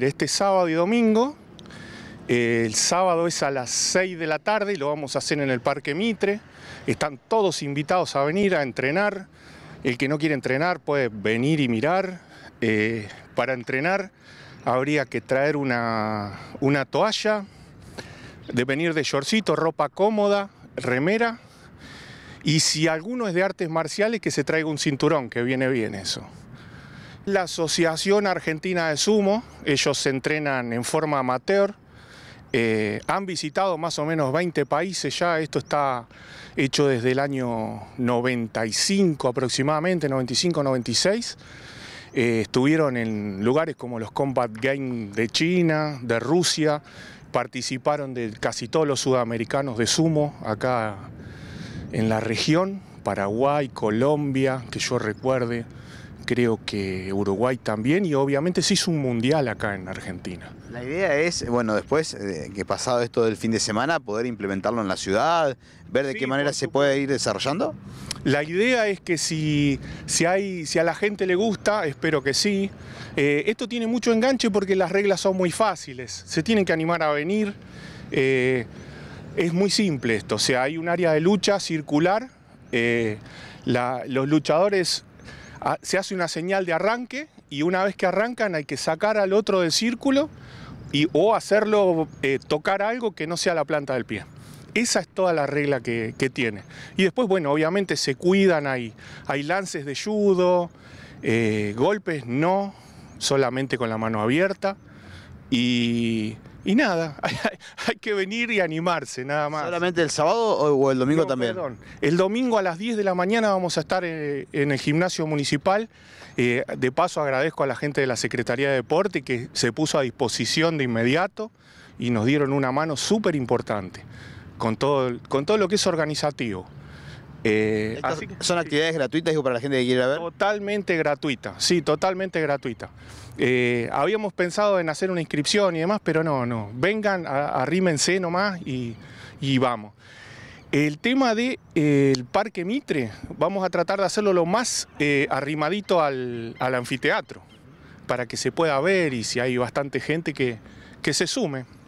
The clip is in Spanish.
Este sábado y domingo, eh, el sábado es a las 6 de la tarde y lo vamos a hacer en el Parque Mitre. Están todos invitados a venir a entrenar. El que no quiere entrenar puede venir y mirar. Eh, para entrenar habría que traer una, toalla, de venir de shortcito, ropa cómoda, remera. Y si alguno es de artes marciales, que se traiga un cinturón, que viene bien eso la Asociación Argentina de Sumo, ellos se entrenan en forma amateur, eh, han visitado más o menos 20 países ya, esto está hecho desde el año 95 aproximadamente, 95-96. Eh, estuvieron en lugares como los Combat Games de China, de Rusia, participaron de casi todos los sudamericanos de sumo acá en la región, Paraguay, Colombia, que yo recuerde, creo que Uruguay también y obviamente se hizo un mundial acá en Argentina. La idea es, bueno, después que eh, que pasado esto del fin de semana, poder implementarlo en la ciudad, ver de qué manera se puede ir desarrollando. La idea es que si, hay, si a la gente le gusta, espero que sí, eh, esto tiene mucho enganche porque las reglas son muy fáciles, se tienen que animar a venir. Eh, es muy simple esto, o sea, hay un área de lucha circular, los luchadores Ah, se hace una señal de arranque y una vez que arrancan hay que sacar al otro del círculo y, o hacerlo eh, tocar algo que no sea la planta del pie. Esa es toda la regla que, tiene. Y después, bueno, obviamente se cuidan ahí. Hay lances de judo, eh, golpes no, solamente con la mano abierta. Y, nada, hay, que venir y animarse, nada más. ¿Solamente el sábado o el domingo también? Perdón. El domingo a las 10 de la mañana vamos a estar eh, en, el gimnasio municipal. Eh, de paso agradezco a la gente de la Secretaría de Deporte que se puso a disposición de inmediato y nos dieron una mano súper importante con todo, con todo lo que es organizativo. Eh, ah, ¿Son actividades gratuitas digo, para la gente que quiere ver? Totalmente gratuita, sí, totalmente gratuita. Eh, habíamos pensado en hacer una inscripción y demás, pero no, no. Vengan, arrímense nomás y, vamos. El tema del de, eh, Parque Mitre, vamos a tratar de hacerlo lo más arrimadito al, al, anfiteatro, para que se pueda ver y si hay bastante gente que, que se sume.